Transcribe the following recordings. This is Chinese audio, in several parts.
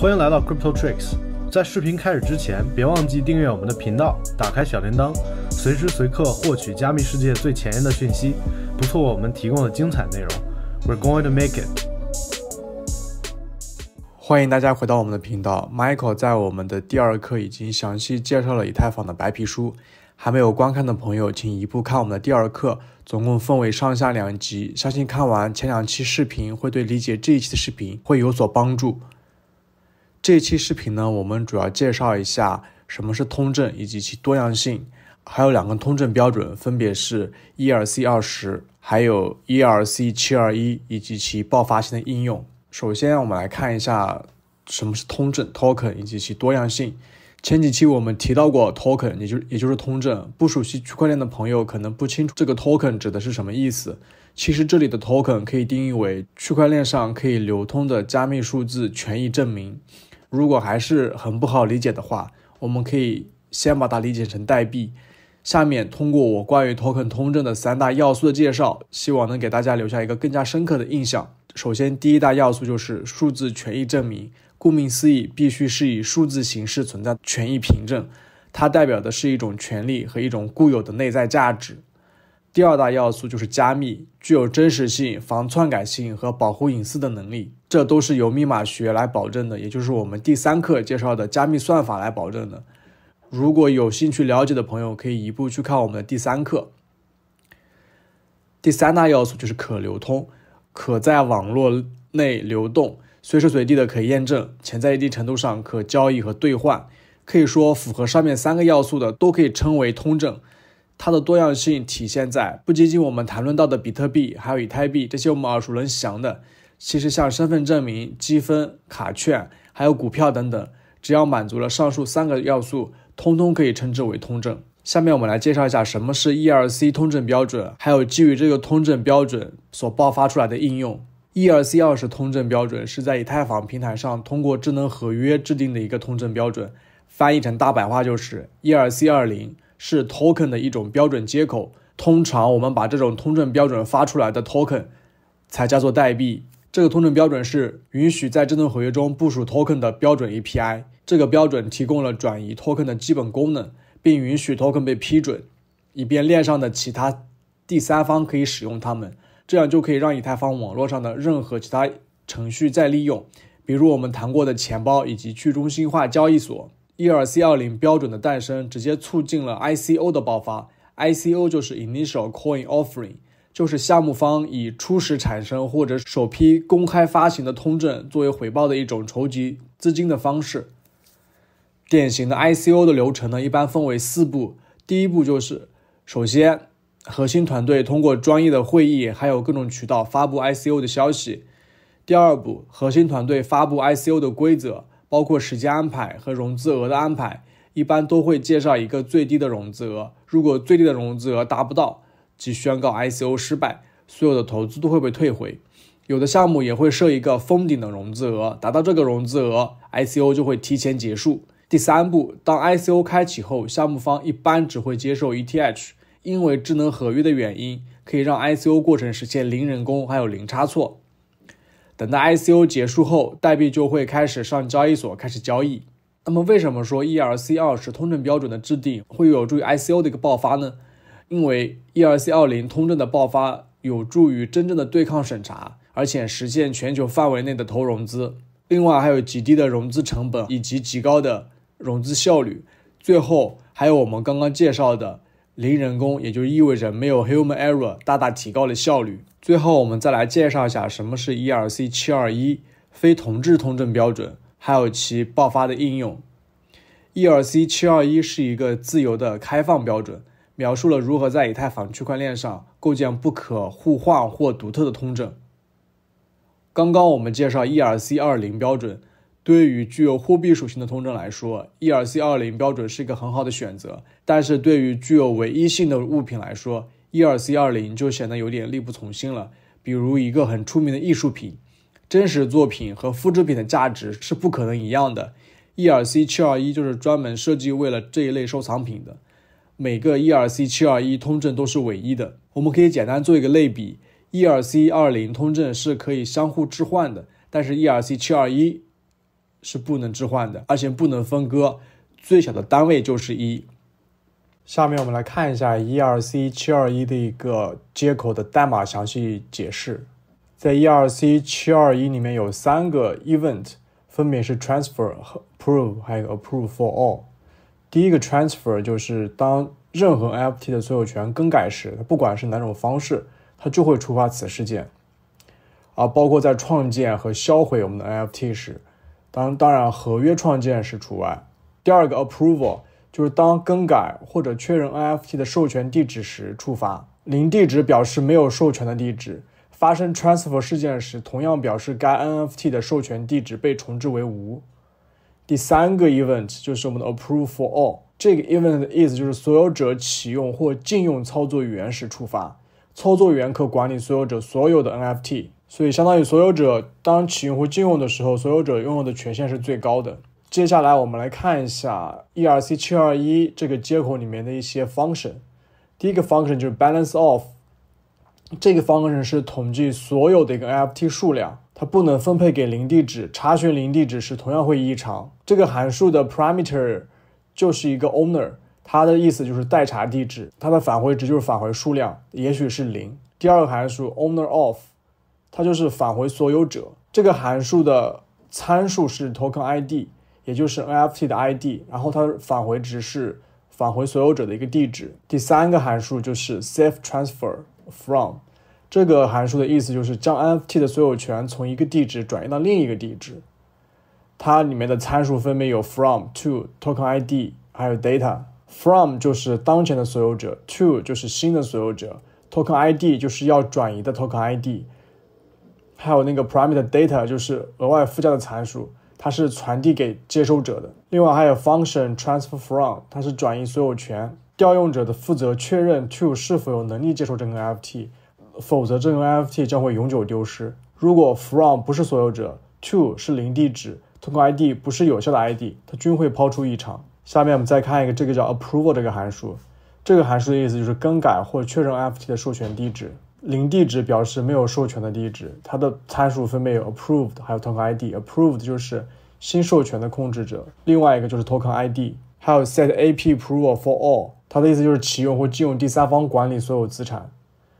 欢迎来到 Crypto Tricks。在视频开始之前，别忘记订阅我们的频道，打开小铃铛，随时随刻获取加密世界最前沿的讯息。不错，我们提供的精彩内容。We're going to make it。欢迎大家回到我们的频道。Michael 在我们的第二课已经详细介绍了以太坊的白皮书，还没有观看的朋友，请一步看我们的第二课。总共分为上下两集，相信看完前两期视频，会对理解这一期的视频会有所帮助。这期视频呢，我们主要介绍一下什么是通证以及其多样性，还有两个通证标准，分别是 ERC 二十，还有 ERC 七二一以及其爆发性的应用。首先，我们来看一下什么是通证 Token 以及其多样性。前几期我们提到过 Token，也就也就是通证。不熟悉区块链的朋友可能不清楚这个 Token 指的是什么意思。其实这里的 Token 可以定义为区块链上可以流通的加密数字权益证明。如果还是很不好理解的话，我们可以先把它理解成代币。下面通过我关于 token 通证的三大要素的介绍，希望能给大家留下一个更加深刻的印象。首先，第一大要素就是数字权益证明，顾名思义，必须是以数字形式存在权益凭证，它代表的是一种权利和一种固有的内在价值。第二大要素就是加密，具有真实性、防篡改性和保护隐私的能力。这都是由密码学来保证的，也就是我们第三课介绍的加密算法来保证的。如果有兴趣了解的朋友，可以一步去看我们的第三课。第三大要素就是可流通，可在网络内流动，随时随地的可以验证，潜在一定程度上可交易和兑换。可以说，符合上面三个要素的都可以称为通证。它的多样性体现在不仅仅我们谈论到的比特币，还有以太币这些我们耳熟能详的。其实像身份证明、积分、卡券，还有股票等等，只要满足了上述三个要素，通通可以称之为通证。下面我们来介绍一下什么是 ERC 通证标准，还有基于这个通证标准所爆发出来的应用。ERC 二式通证标准是在以太坊平台上通过智能合约制定的一个通证标准，翻译成大白话就是 ERC 二零是 token 的一种标准接口。通常我们把这种通证标准发出来的 token 才叫做代币。这个通证标准是允许在智能合约中部署 token 的标准 API。这个标准提供了转移 token 的基本功能，并允许 token 被批准，以便链上的其他第三方可以使用它们。这样就可以让以太坊网络上的任何其他程序再利用，比如我们谈过的钱包以及去中心化交易所。e r c 二零标准的诞生直接促进了 ICO 的爆发。ICO 就是 Initial Coin Offering。就是项目方以初始产生或者首批公开发行的通证作为回报的一种筹集资金的方式。典型的 ICO 的流程呢，一般分为四步。第一步就是，首先核心团队通过专业的会议还有各种渠道发布 ICO 的消息。第二步，核心团队发布 ICO 的规则，包括时间安排和融资额的安排，一般都会介绍一个最低的融资额。如果最低的融资额达不到，即宣告 ICO 失败，所有的投资都会被退回。有的项目也会设一个封顶的融资额，达到这个融资额，ICO 就会提前结束。第三步，当 ICO 开启后，项目方一般只会接受 ETH，因为智能合约的原因，可以让 ICO 过程实现零人工还有零差错。等到 ICO 结束后，代币就会开始上交易所开始交易。那么，为什么说 e r c 2是通证标准的制定会有助于 ICO 的一个爆发呢？因为 ERC20 通证的爆发有助于真正的对抗审查，而且实现全球范围内的投融资。另外还有极低的融资成本以及极高的融资效率。最后还有我们刚刚介绍的零人工，也就意味着没有 human error，大大提高了效率。最后我们再来介绍一下什么是 ERC721 非同质通证标准，还有其爆发的应用。ERC721 是一个自由的开放标准。描述了如何在以太坊区块链上构建不可互换或独特的通证。刚刚我们介绍 ERC 二零标准，对于具有货币属性的通证来说，ERC 二零标准是一个很好的选择。但是对于具有唯一性的物品来说，ERC 二零就显得有点力不从心了。比如一个很出名的艺术品，真实作品和复制品的价值是不可能一样的。ERC 七二一就是专门设计为了这一类收藏品的。每个 E R C 七二一通证都是唯一的，我们可以简单做一个类比，E R C 二零通证是可以相互置换的，但是 E R C 七二一是不能置换的，而且不能分割，最小的单位就是一。下面我们来看一下 E R C 七二一的一个接口的代码详细解释，在 E R C 七二一里面有三个 event，分别是 transfer、prove，还有 approve for all。第一个 transfer 就是当任何 NFT 的所有权更改时，它不管是哪种方式，它就会触发此事件。啊，包括在创建和销毁我们的 NFT 时，当当然合约创建时除外。第二个 approval 就是当更改或者确认 NFT 的授权地址时触发。零地址表示没有授权的地址。发生 transfer 事件时，同样表示该 NFT 的授权地址被重置为无。第三个 event 就是我们的 approve for all，这个 event 的意思就是所有者启用或禁用操作员时触发。操作员可管理所有者所有的 NFT，所以相当于所有者当启用或禁用的时候，所有者拥有的权限是最高的。接下来我们来看一下 ERC 721这个接口里面的一些 function。第一个 function 就是 balance of。这个方程式统计所有的一个 NFT 数量，它不能分配给零地址。查询零地址时同样会异常。这个函数的 parameter 就是一个 owner，它的意思就是代查地址，它的返回值就是返回数量，也许是零。第二个函数 owner of，它就是返回所有者。这个函数的参数是 token ID，也就是 NFT 的 ID，然后它返回值是返回所有者的一个地址。第三个函数就是 safe transfer。From 这个函数的意思就是将 NFT 的所有权从一个地址转移到另一个地址。它里面的参数分别有 From、To、Token ID，还有 Data。From 就是当前的所有者，To 就是新的所有者，Token ID 就是要转移的 Token ID，还有那个 p r i m e t e Data 就是额外附加的参数，它是传递给接收者的。另外还有 Function Transfer From，它是转移所有权。调用者的负责确认 to 是否有能力接受这个 NFT，否则这个 NFT 将会永久丢失。如果 from 不是所有者，to 是零地址，token ID 不是有效的 ID，它均会抛出异常。下面我们再看一个，这个叫 approval 这个函数，这个函数的意思就是更改或确认 NFT 的授权地址。零地址表示没有授权的地址。它的参数分别有 approved，还有 token ID。approved 就是新授权的控制者，另外一个就是 token ID，还有 set AP approval for all。它的意思就是启用或禁用第三方管理所有资产。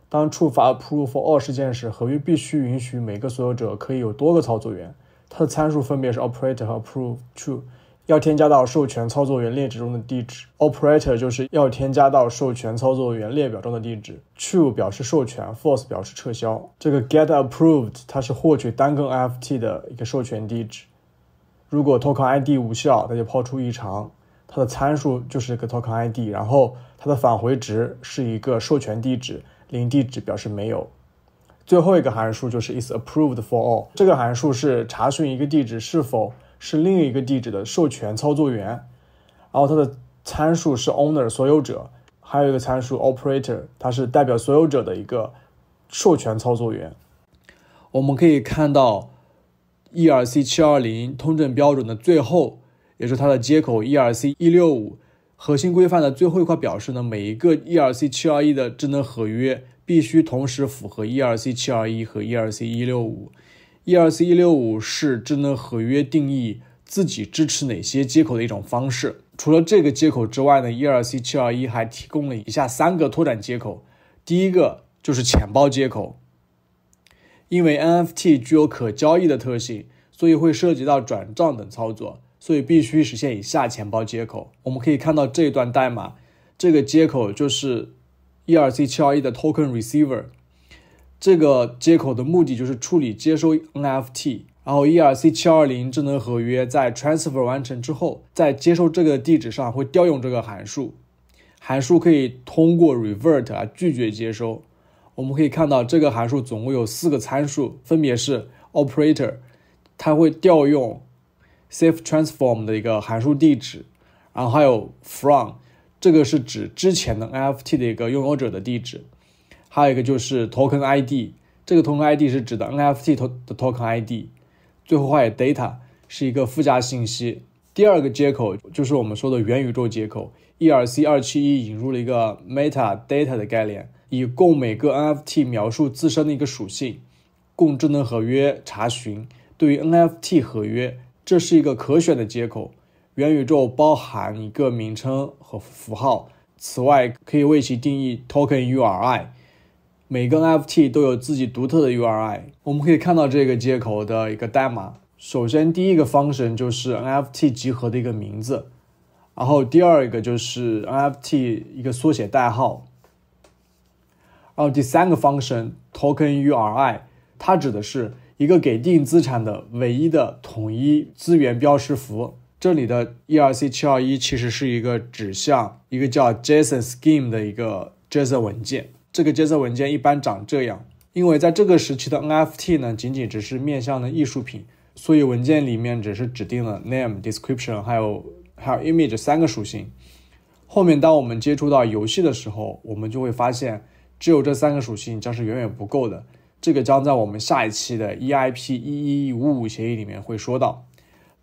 当触发 approve for l 事件时，合约必须允许每个所有者可以有多个操作员。它的参数分别是 operator 和 approve t o 要添加到授权操作员列值中的地址，operator 就是要添加到授权操作员列表中的地址。true 表示授权，false 表示撤销。这个 get approved 它是获取单个 NFT 的一个授权地址。如果 token ID 无效，那就抛出异常。它的参数就是一个 token ID，然后它的返回值是一个授权地址，零地址表示没有。最后一个函数就是 is approved for all，这个函数是查询一个地址是否是另一个地址的授权操作员。然后它的参数是 owner 所有者，还有一个参数 operator，它是代表所有者的一个授权操作员。我们可以看到 ERC720 通证标准的最后。也是它的接口 ERC 一六五核心规范的最后一块表示呢。每一个 ERC 七二一的智能合约必须同时符合 ERC 七二一和 ERC 一六五。ERC 一六五是智能合约定义自己支持哪些接口的一种方式。除了这个接口之外呢，ERC 七二一还提供了以下三个拓展接口。第一个就是钱包接口，因为 NFT 具有可交易的特性，所以会涉及到转账等操作。所以必须实现以下钱包接口。我们可以看到这一段代码，这个接口就是 E R C 七二一的 Token Receiver。这个接口的目的就是处理接收 N F T。然后 E R C 七二零智能合约在 Transfer 完成之后，在接收这个地址上会调用这个函数。函数可以通过 Revert 来拒绝接收。我们可以看到这个函数总共有四个参数，分别是 Operator，它会调用。safe transform 的一个函数地址，然后还有 from，这个是指之前的 NFT 的一个拥有者的地址，还有一个就是 token ID，这个 token ID 是指的 NFT 的 token ID，最后还有 data 是一个附加信息。第二个接口就是我们说的元宇宙接口，ERC 二七一引入了一个 metadata 的概念，以供每个 NFT 描述自身的一个属性，供智能合约查询。对于 NFT 合约。这是一个可选的接口，元宇宙包含一个名称和符号，此外可以为其定义 token URI。每个 NFT 都有自己独特的 URI。我们可以看到这个接口的一个代码。首先，第一个 function 就是 NFT 集合的一个名字，然后第二个就是 NFT 一个缩写代号，然后第三个 function token URI，它指的是。一个给定资产的唯一的统一资源标识符，这里的 ERC 七二一其实是一个指向一个叫 JSON s c h e m e 的一个 JSON 文件。这个 JSON 文件一般长这样。因为在这个时期的 NFT 呢，仅仅只是面向的艺术品，所以文件里面只是指定了 name、description 还有还有 image 三个属性。后面当我们接触到游戏的时候，我们就会发现，只有这三个属性将是远远不够的。这个将在我们下一期的 EIP 一一五五协议里面会说到。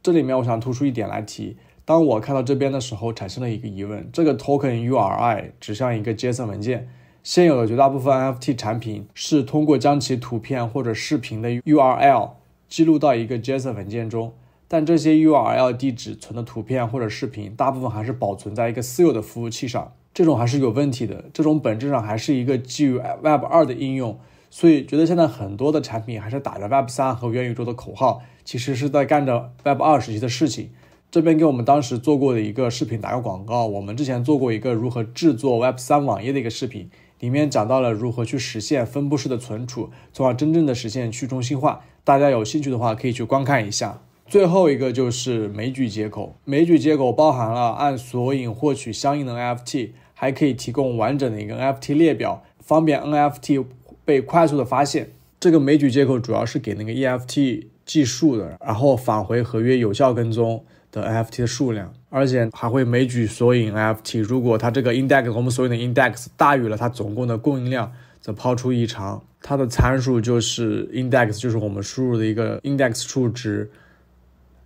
这里面我想突出一点来提，当我看到这边的时候，产生了一个疑问：这个 Token URI 指向一个 JSON 文件。现有的绝大部分 NFT 产品是通过将其图片或者视频的 URL 记录到一个 JSON 文件中，但这些 URL 地址存的图片或者视频，大部分还是保存在一个私有的服务器上。这种还是有问题的，这种本质上还是一个基于 Web 二的应用。所以觉得现在很多的产品还是打着 Web 三和元宇宙的口号，其实是在干着 Web 二时期的事情。这边给我们当时做过的一个视频打个广告，我们之前做过一个如何制作 Web 三网页的一个视频，里面讲到了如何去实现分布式的存储，从而真正的实现去中心化。大家有兴趣的话可以去观看一下。最后一个就是枚举接口，枚举接口包含了按索引获取相应的 NFT，还可以提供完整的一个 NFT 列表，方便 NFT。被快速的发现，这个枚举接口主要是给那个 EFT 计数的，然后返回合约有效跟踪的 NFT 的数量，而且还会枚举索引 NFT。如果它这个 index 和我们索引的 index 大于了它总共的供应量，则抛出异常。它的参数就是 index，就是我们输入的一个 index 数值，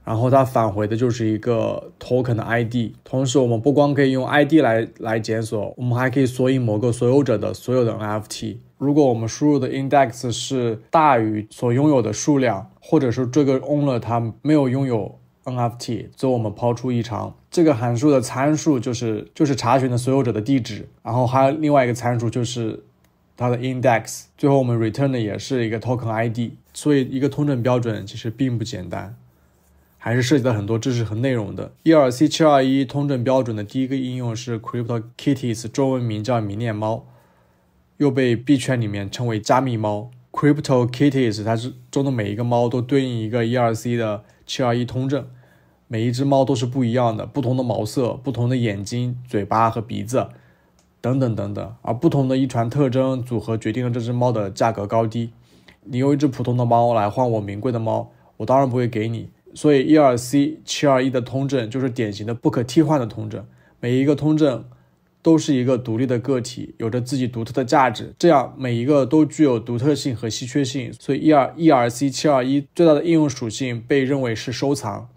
然后它返回的就是一个 token 的 ID。同时，我们不光可以用 ID 来来检索，我们还可以索引某个所有者的所有的 NFT。如果我们输入的 index 是大于所拥有的数量，或者是这个 owner 他没有拥有 NFT，以我们抛出异常。这个函数的参数就是就是查询的所有者的地址，然后还有另外一个参数就是它的 index。最后我们 return 的也是一个 token ID。所以一个通证标准其实并不简单，还是涉及到很多知识和内容的。E R C 七二一通证标准的第一个应用是 Crypto Kitties，中文名叫迷恋猫。又被币圈里面称为“加密猫 ”（Crypto Kitties），它是中的每一个猫都对应一个 ERC 的721通证，每一只猫都是不一样的，不同的毛色、不同的眼睛、嘴巴和鼻子等等等等，而不同的遗传特征组合决定了这只猫的价格高低。你用一只普通的猫来换我名贵的猫，我当然不会给你。所以 ERC721 的通证就是典型的不可替换的通证，每一个通证。都是一个独立的个体，有着自己独特的价值，这样每一个都具有独特性和稀缺性。所以 e 二 ERC 七二一最大的应用属性被认为是收藏。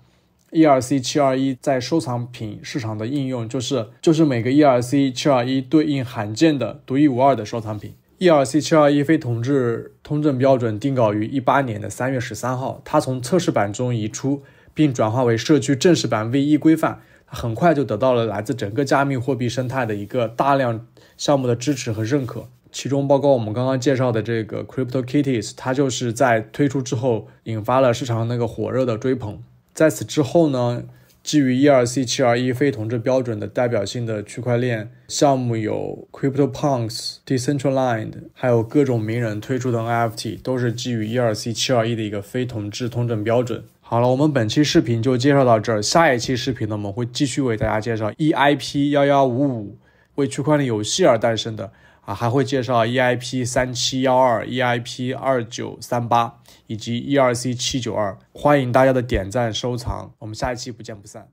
ERC 七二一在收藏品市场的应用就是就是每个 ERC 七二一对应罕见的独一无二的收藏品。ERC 七二一非同质通证标准定稿于一八年的三月十三号，它从测试版中移出，并转化为社区正式版 V 一规范。很快就得到了来自整个加密货币生态的一个大量项目的支持和认可，其中包括我们刚刚介绍的这个 Crypto Kitties，它就是在推出之后引发了市场那个火热的追捧。在此之后呢，基于 E2C721 非同质标准的代表性的区块链项目有 Crypto Punks、Decentraland，还有各种名人推出的 NFT，都是基于 E2C721 的一个非同质通证标准。好了，我们本期视频就介绍到这儿。下一期视频呢，我们会继续为大家介绍 EIP1155 为区块链游戏而诞生的啊，还会介绍 EIP3712、EIP2938 以及 ERC792。欢迎大家的点赞收藏，我们下一期不见不散。